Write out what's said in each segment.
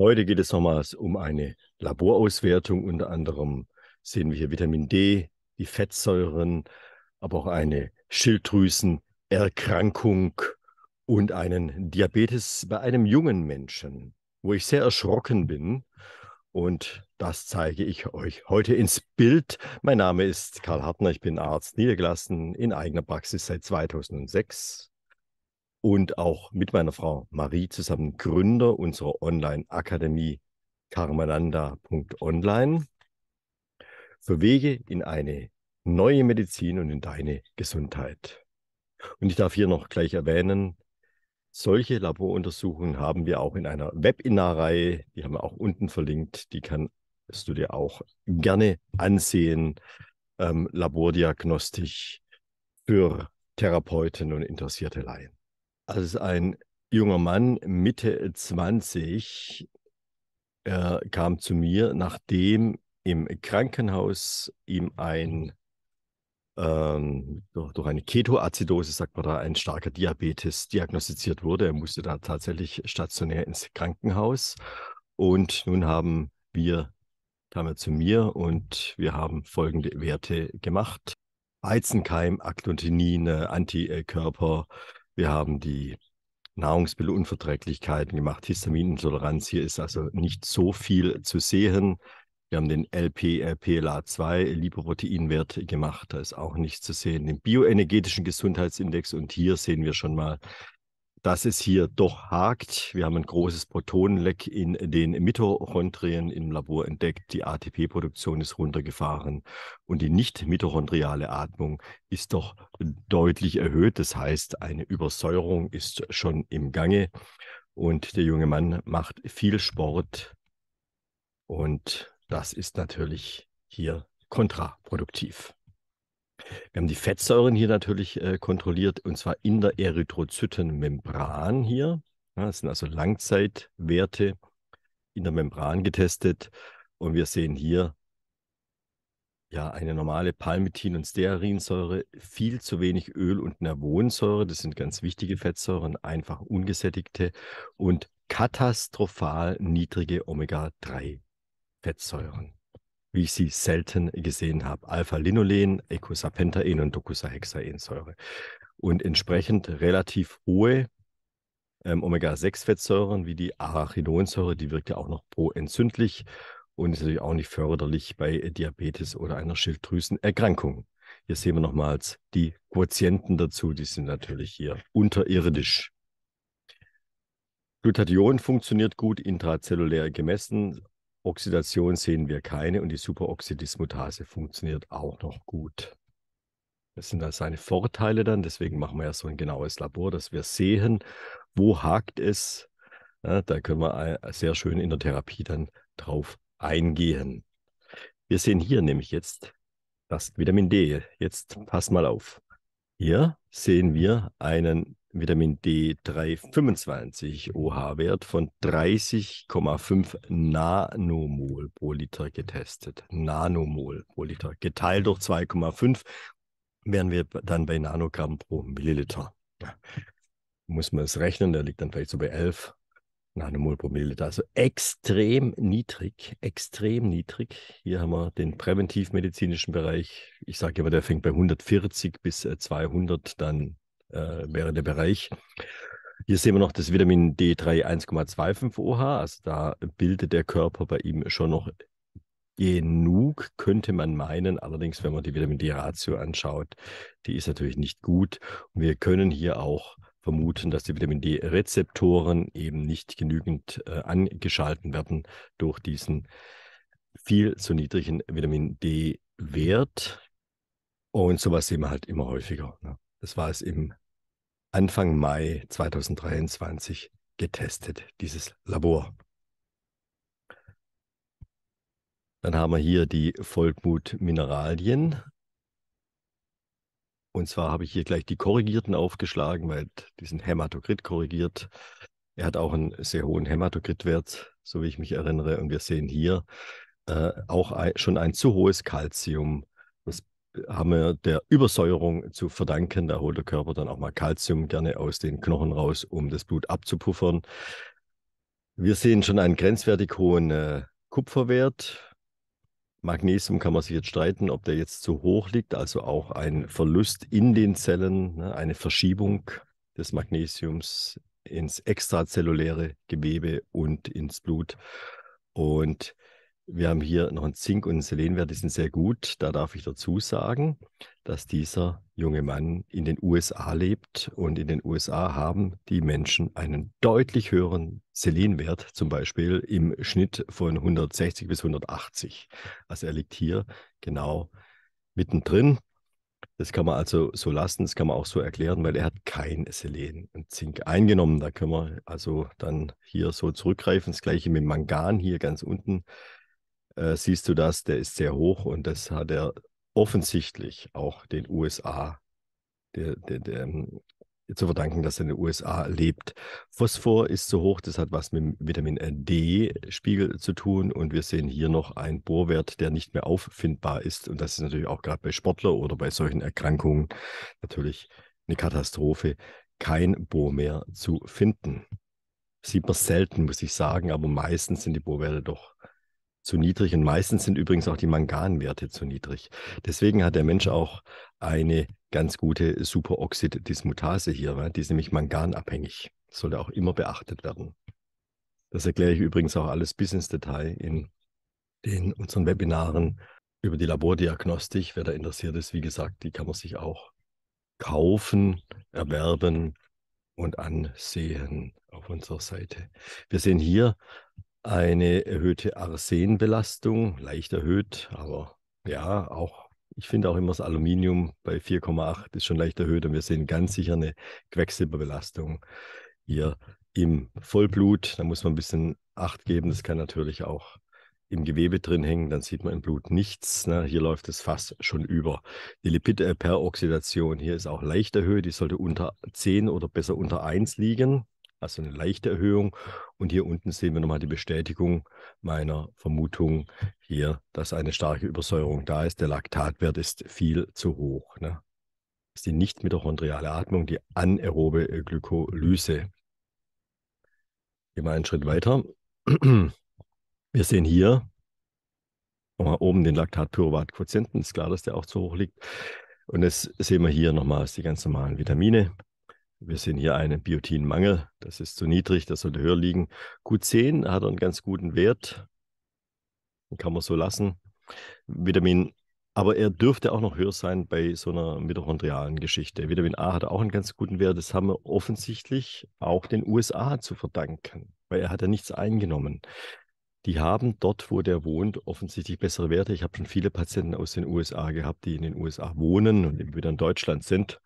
Heute geht es nochmals um eine Laborauswertung. Unter anderem sehen wir hier Vitamin D, die Fettsäuren, aber auch eine Schilddrüsenerkrankung und einen Diabetes bei einem jungen Menschen, wo ich sehr erschrocken bin. Und das zeige ich euch heute ins Bild. Mein Name ist Karl Hartner, ich bin Arzt, niedergelassen in eigener Praxis seit 2006 und auch mit meiner Frau Marie zusammen Gründer unserer Online-Akademie karmananda.online für Wege in eine neue Medizin und in deine Gesundheit. Und ich darf hier noch gleich erwähnen, solche Laboruntersuchungen haben wir auch in einer Webinarreihe, die haben wir auch unten verlinkt, die kannst du dir auch gerne ansehen. Ähm, Labordiagnostik für Therapeuten und interessierte Laien als ein junger Mann, Mitte 20, er äh, kam zu mir, nachdem im Krankenhaus ihm ein ähm, durch, durch eine Ketoacidose, sagt man da, ein starker Diabetes diagnostiziert wurde. Er musste dann tatsächlich stationär ins Krankenhaus. Und nun haben wir, kam er zu mir und wir haben folgende Werte gemacht. Weizenkeim, Agglutinin, Antikörper, wir haben die Nahrungsmittelunverträglichkeiten gemacht, Histaminintoleranz. Hier ist also nicht so viel zu sehen. Wir haben den lpla 2 Lipoproteinwert gemacht, da ist auch nichts zu sehen. Den bioenergetischen Gesundheitsindex und hier sehen wir schon mal dass es hier doch hakt. Wir haben ein großes Protonenleck in den Mitochondrien im Labor entdeckt. Die ATP-Produktion ist runtergefahren und die nicht-mitochondriale Atmung ist doch deutlich erhöht. Das heißt, eine Übersäuerung ist schon im Gange und der junge Mann macht viel Sport und das ist natürlich hier kontraproduktiv. Wir haben die Fettsäuren hier natürlich äh, kontrolliert und zwar in der Erythrozytenmembran hier. Ja, das sind also Langzeitwerte in der Membran getestet und wir sehen hier ja eine normale Palmitin- und Stearinsäure, viel zu wenig Öl und Nervonsäure, das sind ganz wichtige Fettsäuren, einfach ungesättigte und katastrophal niedrige Omega-3-Fettsäuren wie ich sie selten gesehen habe. Alpha-Linolen, Ecosapentaen und Docosahexaensäure. Und entsprechend relativ hohe ähm, Omega-6-Fettsäuren wie die Arachidonsäure, die wirkt ja auch noch proentzündlich und ist natürlich auch nicht förderlich bei äh, Diabetes oder einer Schilddrüsenerkrankung. Hier sehen wir nochmals die Quotienten dazu, die sind natürlich hier unterirdisch. Glutathion funktioniert gut intrazellulär gemessen, Oxidation sehen wir keine und die Superoxidismutase funktioniert auch noch gut. Das sind da also seine Vorteile dann, deswegen machen wir ja so ein genaues Labor, dass wir sehen, wo hakt es. Ja, da können wir äh, sehr schön in der Therapie dann drauf eingehen. Wir sehen hier nämlich jetzt das Vitamin D. Jetzt passt mal auf. Hier sehen wir einen Vitamin D325 OH-Wert von 30,5 Nanomol pro Liter getestet. Nanomol pro Liter. Geteilt durch 2,5 wären wir dann bei Nanogramm pro Milliliter. Muss man es rechnen, der liegt dann vielleicht so bei 11 Nanomol pro Milliliter. Also extrem niedrig, extrem niedrig. Hier haben wir den präventivmedizinischen Bereich. Ich sage immer, der fängt bei 140 bis 200 äh, dann äh, wäre der Bereich. Hier sehen wir noch das Vitamin D3 1,25 OH. Also da bildet der Körper bei ihm schon noch genug, könnte man meinen. Allerdings, wenn man die Vitamin D-Ratio anschaut, die ist natürlich nicht gut. Und wir können hier auch vermuten, dass die Vitamin D-Rezeptoren eben nicht genügend äh, angeschalten werden durch diesen viel zu niedrigen Vitamin D-Wert. Und sowas sehen wir halt immer häufiger. Ne? Das war es im Anfang Mai 2023 getestet, dieses Labor. Dann haben wir hier die Vollmut Mineralien. Und zwar habe ich hier gleich die korrigierten aufgeschlagen, weil die sind Hämatokrit korrigiert. Er hat auch einen sehr hohen Hämatokritwert, so wie ich mich erinnere. Und wir sehen hier äh, auch ein, schon ein zu hohes Kalzium haben wir der Übersäuerung zu verdanken. Da holt der Körper dann auch mal Kalzium gerne aus den Knochen raus, um das Blut abzupuffern. Wir sehen schon einen grenzwertig hohen äh, Kupferwert. Magnesium kann man sich jetzt streiten, ob der jetzt zu hoch liegt, also auch ein Verlust in den Zellen, ne, eine Verschiebung des Magnesiums ins extrazelluläre Gewebe und ins Blut. Und wir haben hier noch einen Zink- und einen Selenwert, die sind sehr gut. Da darf ich dazu sagen, dass dieser junge Mann in den USA lebt und in den USA haben die Menschen einen deutlich höheren Selenwert, zum Beispiel im Schnitt von 160 bis 180. Also er liegt hier genau mittendrin. Das kann man also so lassen, das kann man auch so erklären, weil er hat kein Selen und Zink eingenommen. Da können wir also dann hier so zurückgreifen. Das gleiche mit Mangan hier ganz unten äh, siehst du das, der ist sehr hoch und das hat er offensichtlich auch den USA der, der, der, ähm, zu verdanken, dass er in den USA lebt. Phosphor ist zu hoch, das hat was mit dem Vitamin D-Spiegel zu tun. Und wir sehen hier noch einen Bohrwert, der nicht mehr auffindbar ist. Und das ist natürlich auch gerade bei Sportler oder bei solchen Erkrankungen natürlich eine Katastrophe, kein Bohr mehr zu finden. Sieht man selten, muss ich sagen, aber meistens sind die Bohrwerte doch zu niedrig und meistens sind übrigens auch die Manganwerte zu niedrig. Deswegen hat der Mensch auch eine ganz gute Superoxid-Dismutase hier, die ist nämlich manganabhängig. Das sollte auch immer beachtet werden. Das erkläre ich übrigens auch alles bis ins Detail in den unseren Webinaren über die Labordiagnostik. Wer da interessiert ist, wie gesagt, die kann man sich auch kaufen, erwerben und ansehen auf unserer Seite. Wir sehen hier eine erhöhte Arsenbelastung, leicht erhöht, aber ja, auch ich finde auch immer das Aluminium bei 4,8 ist schon leicht erhöht und wir sehen ganz sicher eine Quecksilberbelastung hier im Vollblut. Da muss man ein bisschen Acht geben. Das kann natürlich auch im Gewebe drin hängen, dann sieht man im Blut nichts. Ne? Hier läuft das Fass schon über. Die Lipidperoxidation hier ist auch leicht erhöht. Die sollte unter 10 oder besser unter 1 liegen also eine leichte Erhöhung. Und hier unten sehen wir nochmal die Bestätigung meiner Vermutung hier, dass eine starke Übersäuerung da ist. Der Laktatwert ist viel zu hoch. Ne? Das ist die nicht mitochondriale Atmung, die anaerobe Glykolyse. Gehen wir einen Schritt weiter. Wir sehen hier nochmal oben den Laktat-Pyruvat-Quotienten. Ist klar, dass der auch zu hoch liegt. Und das sehen wir hier nochmals die ganz normalen Vitamine, wir sehen hier einen Biotinmangel. Das ist zu niedrig, das sollte höher liegen. Q10 hat einen ganz guten Wert. Den kann man so lassen. Vitamin, aber er dürfte auch noch höher sein bei so einer mitochondrialen Geschichte. Vitamin A hat auch einen ganz guten Wert. Das haben wir offensichtlich auch den USA zu verdanken, weil er hat ja nichts eingenommen. Die haben dort, wo der wohnt, offensichtlich bessere Werte. Ich habe schon viele Patienten aus den USA gehabt, die in den USA wohnen und eben wieder in Deutschland sind.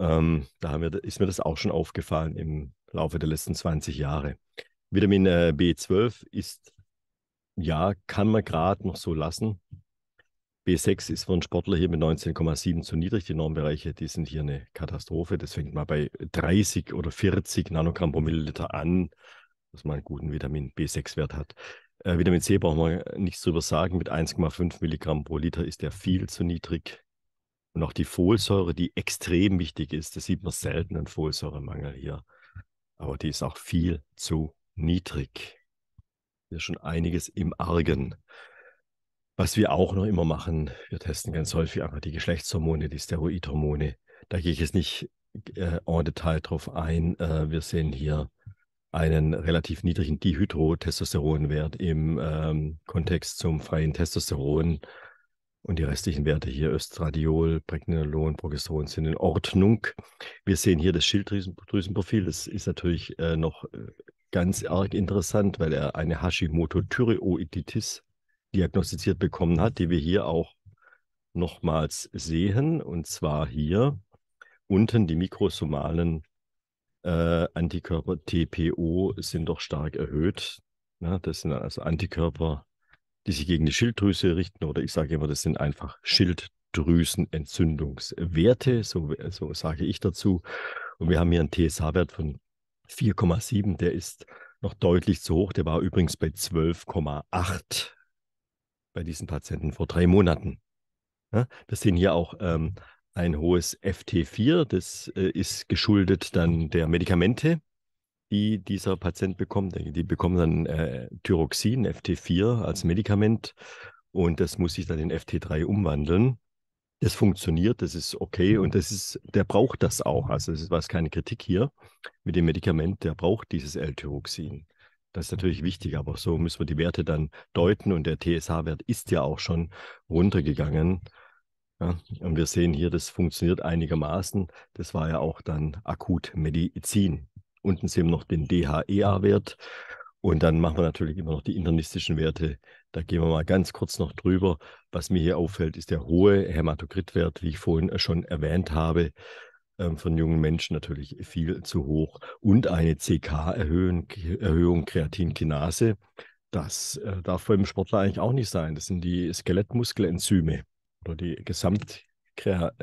Ähm, da wir, ist mir das auch schon aufgefallen im Laufe der letzten 20 Jahre. Vitamin äh, B12 ist, ja, kann man gerade noch so lassen. B6 ist für einen Sportler hier mit 19,7 zu niedrig. Die Normbereiche, die sind hier eine Katastrophe. Das fängt mal bei 30 oder 40 Nanogramm pro Milliliter an, dass man einen guten Vitamin B6-Wert hat. Äh, Vitamin C brauchen wir nichts drüber sagen. Mit 1,5 Milligramm pro Liter ist der viel zu niedrig. Und auch die Folsäure, die extrem wichtig ist, das sieht man selten an Folsäuremangel hier. Aber die ist auch viel zu niedrig. Hier ist schon einiges im Argen. Was wir auch noch immer machen, wir testen ganz häufig einfach die Geschlechtshormone, die Steroidhormone. Da gehe ich jetzt nicht äh, en Detail drauf ein. Äh, wir sehen hier einen relativ niedrigen Dihydrotestosteronwert im ähm, Kontext zum freien Testosteron. Und die restlichen Werte hier, Östradiol, Pregnenolon, Progesteron, sind in Ordnung. Wir sehen hier das Schilddrüsenprofil. Das ist natürlich äh, noch äh, ganz arg interessant, weil er eine Hashimoto-Thyreoiditis diagnostiziert bekommen hat, die wir hier auch nochmals sehen. Und zwar hier unten die mikrosomalen äh, Antikörper TPO sind doch stark erhöht. Ja, das sind also Antikörper, die sich gegen die Schilddrüse richten. Oder ich sage immer, das sind einfach Schilddrüsenentzündungswerte, so, so sage ich dazu. Und wir haben hier einen TSH-Wert von 4,7, der ist noch deutlich zu hoch. Der war übrigens bei 12,8 bei diesen Patienten vor drei Monaten. Ja, wir sehen hier auch ähm, ein hohes FT4, das äh, ist geschuldet dann der Medikamente, die dieser Patient bekommt. Die bekommen dann äh, Thyroxin, FT4, als Medikament und das muss sich dann in FT3 umwandeln. Das funktioniert, das ist okay und das ist, der braucht das auch. Also es war keine Kritik hier mit dem Medikament, der braucht dieses L-Tyroxin. Das ist natürlich wichtig, aber so müssen wir die Werte dann deuten und der TSH-Wert ist ja auch schon runtergegangen. Ja, und wir sehen hier, das funktioniert einigermaßen. Das war ja auch dann akut Medizin. Unten sehen wir noch den DHEA-Wert. Und dann machen wir natürlich immer noch die internistischen Werte. Da gehen wir mal ganz kurz noch drüber. Was mir hier auffällt, ist der hohe Hämatokritwert, wie ich vorhin schon erwähnt habe, ähm, von jungen Menschen natürlich viel zu hoch. Und eine CK-Erhöhung, Erhöhung Kreatinkinase. Das äh, darf beim Sportler eigentlich auch nicht sein. Das sind die Skelettmuskelenzyme oder die Gesamt-CK-Werte.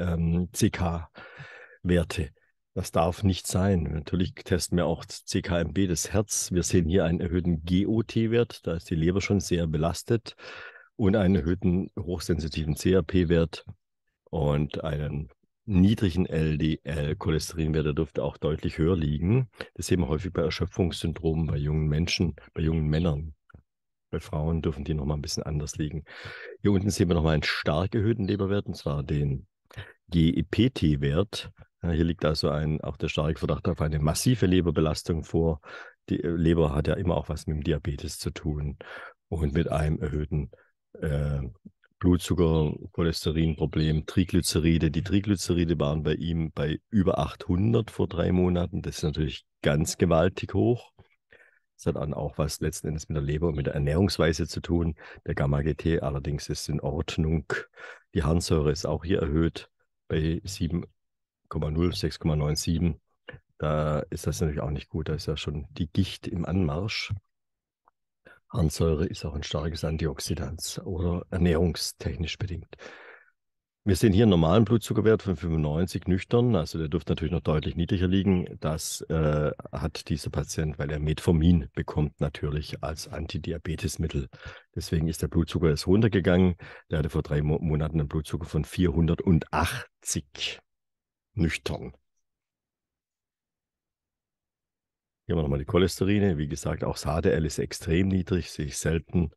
Ähm, das darf nicht sein. Natürlich testen wir auch CKMB das Herz. Wir sehen hier einen erhöhten GOT-Wert, da ist die Leber schon sehr belastet, und einen erhöhten hochsensitiven CRP-Wert und einen niedrigen LDL-Cholesterinwert. Der dürfte auch deutlich höher liegen. Das sehen wir häufig bei Erschöpfungssyndromen bei jungen Menschen, bei jungen Männern. Bei Frauen dürfen die nochmal ein bisschen anders liegen. Hier unten sehen wir nochmal einen stark erhöhten Leberwert, und zwar den GEPT-Wert hier liegt also ein, auch der starke Verdacht auf eine massive Leberbelastung vor. Die äh, Leber hat ja immer auch was mit dem Diabetes zu tun und mit einem erhöhten äh, Blutzucker, Cholesterinproblem, Triglyceride. Die Triglyceride waren bei ihm bei über 800 vor drei Monaten. Das ist natürlich ganz gewaltig hoch. Das hat dann auch was letzten Endes mit der Leber und mit der Ernährungsweise zu tun. Der Gamma-GT allerdings ist in Ordnung. Die Harnsäure ist auch hier erhöht bei 7, 6,97. Da ist das natürlich auch nicht gut. Da ist ja schon die Gicht im Anmarsch. Harnsäure ist auch ein starkes Antioxidant oder ernährungstechnisch bedingt. Wir sehen hier einen normalen Blutzuckerwert von 95 nüchtern, also der dürfte natürlich noch deutlich niedriger liegen. Das äh, hat dieser Patient, weil er Metformin bekommt natürlich als Antidiabetesmittel. Deswegen ist der Blutzucker jetzt runtergegangen. Der hatte vor drei Monaten einen Blutzucker von 480 nüchtern. Hier haben wir nochmal die Cholesterine. Wie gesagt, auch das HDL ist extrem niedrig, sehe ich selten.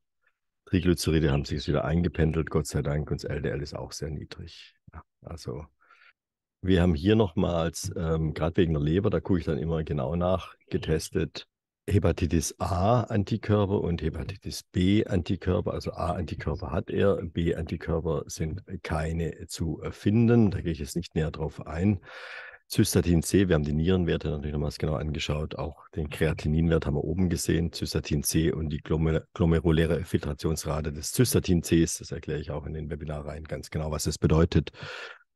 Triglyceride haben sich wieder eingependelt, Gott sei Dank. Und das LDL ist auch sehr niedrig. Ja, also wir haben hier nochmals, ähm, gerade wegen der Leber, da gucke ich dann immer genau nach, getestet, Hepatitis A Antikörper und Hepatitis B Antikörper, also A Antikörper hat er, B Antikörper sind keine zu finden. Da gehe ich jetzt nicht näher drauf ein. Cystatin C, wir haben die Nierenwerte natürlich nochmals genau angeschaut, auch den Kreatininwert haben wir oben gesehen, Cystatin C und die glomeruläre Filtrationsrate des Cystatin Cs, das erkläre ich auch in den Webinarreihen ganz genau, was das bedeutet.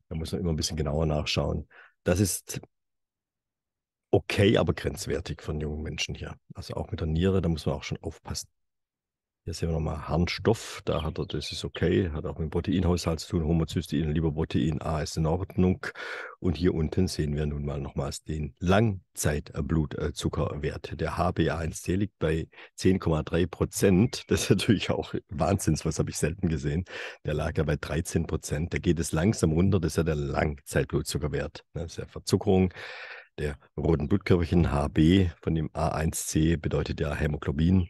Da muss man immer ein bisschen genauer nachschauen. Das ist okay, aber grenzwertig von jungen Menschen hier. Also auch mit der Niere, da muss man auch schon aufpassen. Hier sehen wir nochmal Harnstoff, da hat er, das ist okay, hat auch mit dem Proteinhaushalt zu tun, Homozystein, Lipoprotein A ist in Ordnung. Und hier unten sehen wir nun mal nochmals den Langzeitblutzuckerwert. Der HbA1c liegt bei 10,3 Prozent. Das ist natürlich auch Wahnsinns, was habe ich selten gesehen. Der lag ja bei 13 Prozent. Da geht es langsam runter, das ist ja der Langzeitblutzuckerwert. Ne? Das ist ja Verzuckerung der roten Blutkörperchen HB von dem A1C bedeutet ja Hämoglobin.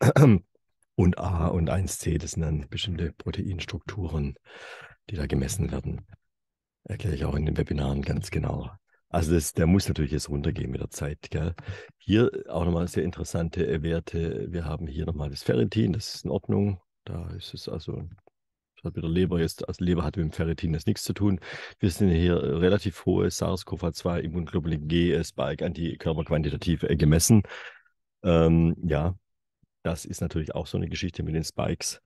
Und A und 1C, das sind dann bestimmte Proteinstrukturen, die da gemessen werden. Erkläre ich auch in den Webinaren ganz genau. Also das, der muss natürlich jetzt runtergehen mit der Zeit. Gell? Hier auch nochmal sehr interessante Werte. Wir haben hier nochmal das Ferritin, das ist in Ordnung. Da ist es also hat mit der Leber jetzt, also Leber hat mit dem Ferritin jetzt nichts zu tun. Wir sind hier relativ hohe SARS-CoV-2 Immunglobulin G äh, Spike Antikörper quantitativ äh, gemessen. Ähm, ja, das ist natürlich auch so eine Geschichte mit den Spikes.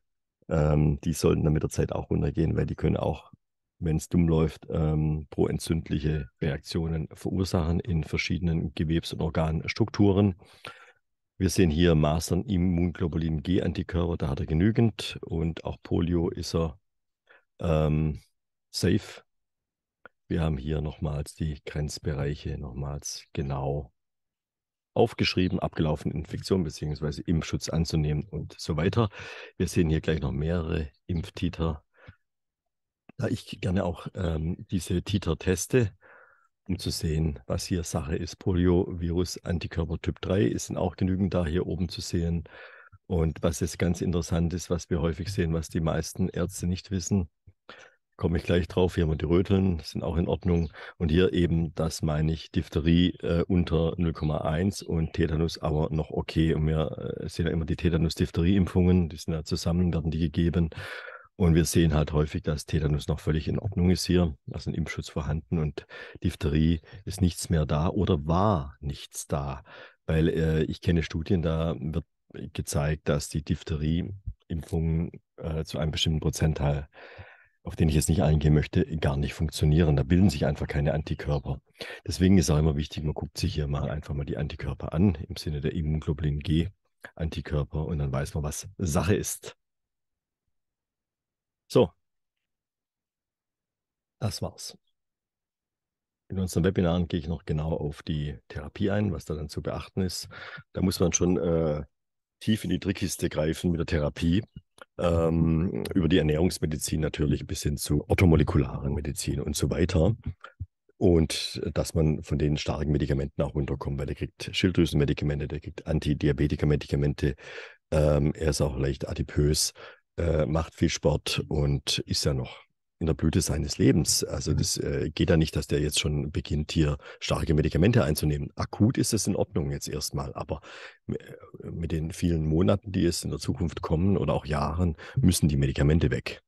Ähm, die sollten dann mit der Zeit auch runtergehen, weil die können auch, wenn es dumm läuft, ähm, proentzündliche Reaktionen verursachen in verschiedenen Gewebs- und Organstrukturen. Wir sehen hier Masern, Immunglobulin G-Antikörper, da hat er genügend und auch Polio ist er ähm, safe. Wir haben hier nochmals die Grenzbereiche nochmals genau aufgeschrieben, abgelaufene Infektion bzw. Impfschutz anzunehmen und so weiter. Wir sehen hier gleich noch mehrere Impftiter. Da ich gerne auch ähm, diese Titer teste, um zu sehen, was hier Sache ist. Poliovirus Antikörper Typ 3 sind auch genügend da hier oben zu sehen. Und was jetzt ganz interessant ist, was wir häufig sehen, was die meisten Ärzte nicht wissen, komme ich gleich drauf. Hier haben wir die Röteln, sind auch in Ordnung. Und hier eben, das meine ich, Diphtherie äh, unter 0,1 und Tetanus aber noch okay. Und wir äh, sehen ja immer die Tetanus-Diphtherie-Impfungen, die sind ja zusammen, werden die gegeben. Und wir sehen halt häufig, dass Tetanus noch völlig in Ordnung ist hier, also ein Impfschutz vorhanden und Diphtherie ist nichts mehr da oder war nichts da. Weil äh, ich kenne Studien, da wird gezeigt, dass die Diphtherie-Impfungen äh, zu einem bestimmten Prozentteil, auf den ich jetzt nicht eingehen möchte, gar nicht funktionieren. Da bilden sich einfach keine Antikörper. Deswegen ist auch immer wichtig, man guckt sich hier mal einfach mal die Antikörper an, im Sinne der Immunglobulin G. Antikörper und dann weiß man, was Sache ist. So, das war's. In unseren Webinaren gehe ich noch genau auf die Therapie ein, was da dann zu beachten ist. Da muss man schon äh, tief in die Trickkiste greifen mit der Therapie, ähm, über die Ernährungsmedizin natürlich bis hin zu orthomolekularen Medizin und so weiter. Und äh, dass man von den starken Medikamenten auch runterkommt, weil der kriegt Schilddrüsenmedikamente, der kriegt antidiabetiker ähm, er ist auch leicht adipös äh, macht viel Sport und ist ja noch in der Blüte seines Lebens. Also mhm. das äh, geht ja nicht, dass der jetzt schon beginnt, hier starke Medikamente einzunehmen. Akut ist es in Ordnung jetzt erstmal, aber äh, mit den vielen Monaten, die es in der Zukunft kommen oder auch Jahren, müssen die Medikamente weg.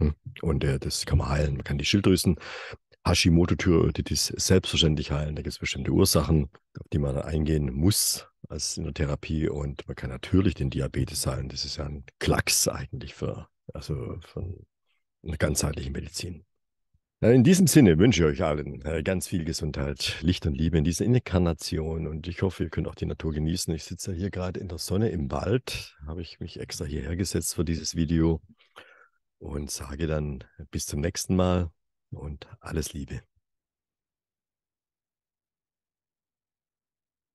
Hm? Und äh, das kann man heilen. Man kann die Schilddrüsen, Hashimoto-Thyreoiditis selbstverständlich heilen. Da gibt es bestimmte Ursachen, auf die man eingehen muss als in der Therapie und man kann natürlich den Diabetes heilen. Das ist ja ein Klacks eigentlich für, also von einer ganzheitlichen Medizin. In diesem Sinne wünsche ich euch allen äh, ganz viel Gesundheit, Licht und Liebe in dieser Inkarnation und ich hoffe, ihr könnt auch die Natur genießen. Ich sitze hier gerade in der Sonne im Wald, habe ich mich extra hierher gesetzt für dieses Video und sage dann bis zum nächsten Mal und alles Liebe.